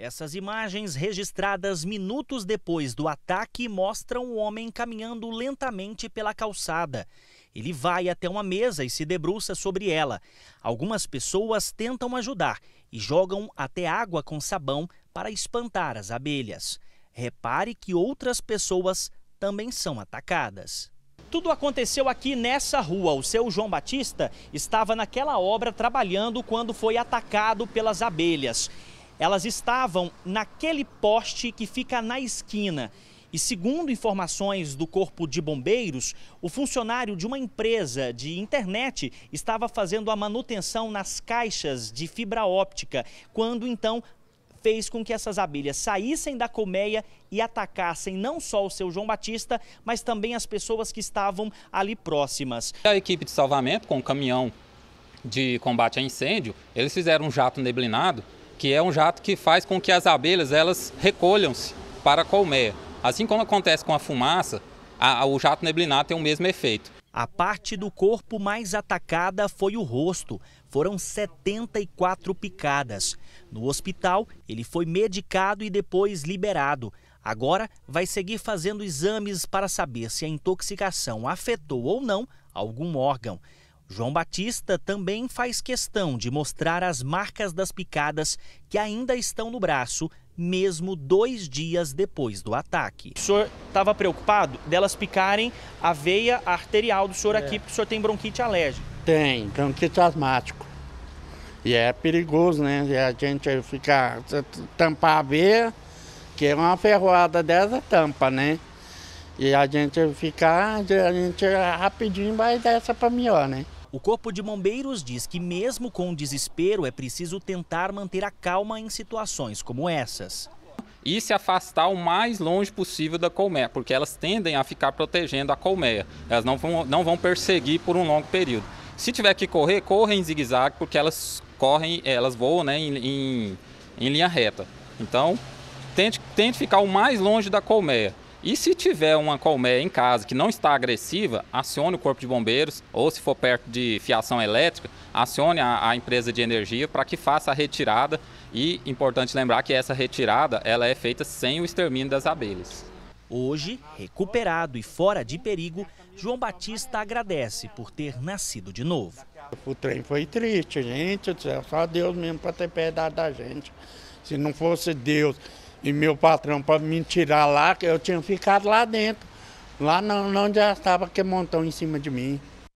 Essas imagens, registradas minutos depois do ataque, mostram o homem caminhando lentamente pela calçada. Ele vai até uma mesa e se debruça sobre ela. Algumas pessoas tentam ajudar e jogam até água com sabão para espantar as abelhas. Repare que outras pessoas também são atacadas. Tudo aconteceu aqui nessa rua. O seu João Batista estava naquela obra trabalhando quando foi atacado pelas abelhas. Elas estavam naquele poste que fica na esquina. E segundo informações do Corpo de Bombeiros, o funcionário de uma empresa de internet estava fazendo a manutenção nas caixas de fibra óptica, quando então fez com que essas abelhas saíssem da colmeia e atacassem não só o seu João Batista, mas também as pessoas que estavam ali próximas. A equipe de salvamento, com o caminhão de combate a incêndio, eles fizeram um jato neblinado que é um jato que faz com que as abelhas elas recolham-se para a colmeia. Assim como acontece com a fumaça, a, a, o jato neblinado tem o mesmo efeito. A parte do corpo mais atacada foi o rosto. Foram 74 picadas. No hospital, ele foi medicado e depois liberado. Agora vai seguir fazendo exames para saber se a intoxicação afetou ou não algum órgão. João Batista também faz questão de mostrar as marcas das picadas que ainda estão no braço, mesmo dois dias depois do ataque. O senhor estava preocupado delas picarem a veia arterial do senhor é. aqui, porque o senhor tem bronquite alérgica? Tem, bronquite asmático. E é perigoso, né? E a gente ficar tampar a veia, que é uma ferroada dessa tampa, né? E a gente ficar, a gente rapidinho vai dessa para melhor, né? O Corpo de Bombeiros diz que, mesmo com o desespero, é preciso tentar manter a calma em situações como essas. E se afastar o mais longe possível da colmeia, porque elas tendem a ficar protegendo a colmeia. Elas não vão, não vão perseguir por um longo período. Se tiver que correr, corra em zigue-zague, porque elas correm, elas voam né, em, em, em linha reta. Então, tente, tente ficar o mais longe da colmeia. E se tiver uma colmeia em casa que não está agressiva, acione o corpo de bombeiros ou se for perto de fiação elétrica, acione a, a empresa de energia para que faça a retirada. E importante lembrar que essa retirada ela é feita sem o extermínio das abelhas. Hoje, recuperado e fora de perigo, João Batista agradece por ter nascido de novo. O trem foi triste, gente, só Deus mesmo para ter piedade da gente. Se não fosse Deus e meu patrão para me tirar lá, que eu tinha ficado lá dentro, lá não, onde já estava aquele montão em cima de mim.